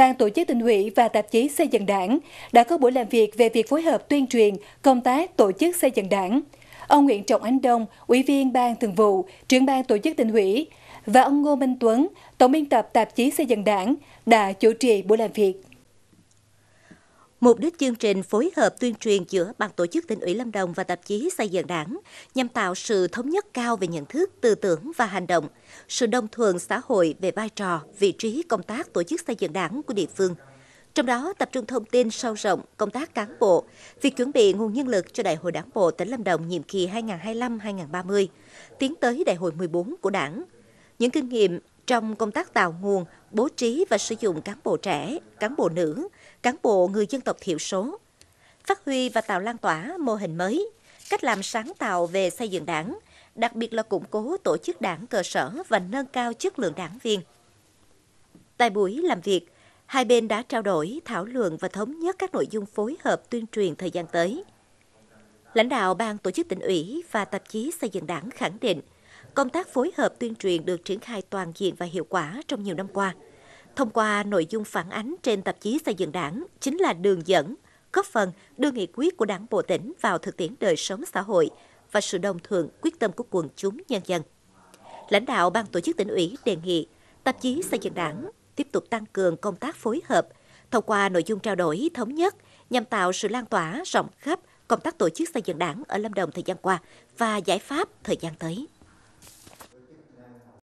Ban tổ chức tỉnh ủy và tạp chí xây dựng đảng đã có buổi làm việc về việc phối hợp tuyên truyền, công tác tổ chức xây dựng đảng. Ông Nguyễn Trọng Ánh Đông, Ủy viên Ban Thường vụ, trưởng ban tổ chức tỉnh ủy và ông Ngô Minh Tuấn, Tổng biên tập tạp chí xây dựng đảng, đã chủ trì buổi làm việc. Mục đích chương trình phối hợp tuyên truyền giữa Ban tổ chức tỉnh ủy Lâm Đồng và tạp chí xây dựng đảng nhằm tạo sự thống nhất cao về nhận thức, tư tưởng và hành động, sự đồng thuận xã hội về vai trò, vị trí công tác tổ chức xây dựng đảng của địa phương. Trong đó tập trung thông tin sâu rộng công tác cán bộ, việc chuẩn bị nguồn nhân lực cho Đại hội Đảng bộ tỉnh Lâm Đồng nhiệm kỳ 2025-2030, tiến tới Đại hội 14 của Đảng. Những kinh nghiệm, trong công tác tạo nguồn, bố trí và sử dụng cán bộ trẻ, cán bộ nữ, cán bộ người dân tộc thiểu số, phát huy và tạo lan tỏa mô hình mới, cách làm sáng tạo về xây dựng đảng, đặc biệt là củng cố tổ chức đảng cơ sở và nâng cao chất lượng đảng viên. Tại buổi làm việc, hai bên đã trao đổi, thảo luận và thống nhất các nội dung phối hợp tuyên truyền thời gian tới. Lãnh đạo ban tổ chức tỉnh ủy và tạp chí xây dựng đảng khẳng định – công tác phối hợp tuyên truyền được triển khai toàn diện và hiệu quả trong nhiều năm qua. Thông qua nội dung phản ánh trên tạp chí xây dựng đảng chính là đường dẫn, góp phần đưa nghị quyết của đảng bộ tỉnh vào thực tiễn đời sống xã hội và sự đồng thuận quyết tâm của quần chúng nhân dân. Lãnh đạo ban tổ chức tỉnh ủy đề nghị tạp chí xây dựng đảng tiếp tục tăng cường công tác phối hợp thông qua nội dung trao đổi thống nhất nhằm tạo sự lan tỏa rộng khắp công tác tổ chức xây dựng đảng ở Lâm Đồng thời gian qua và giải pháp thời gian tới.